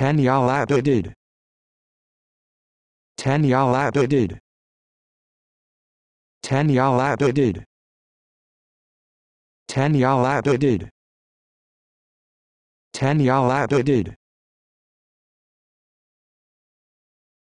y'all abided. Ten y'all abided. Ten y'all abided.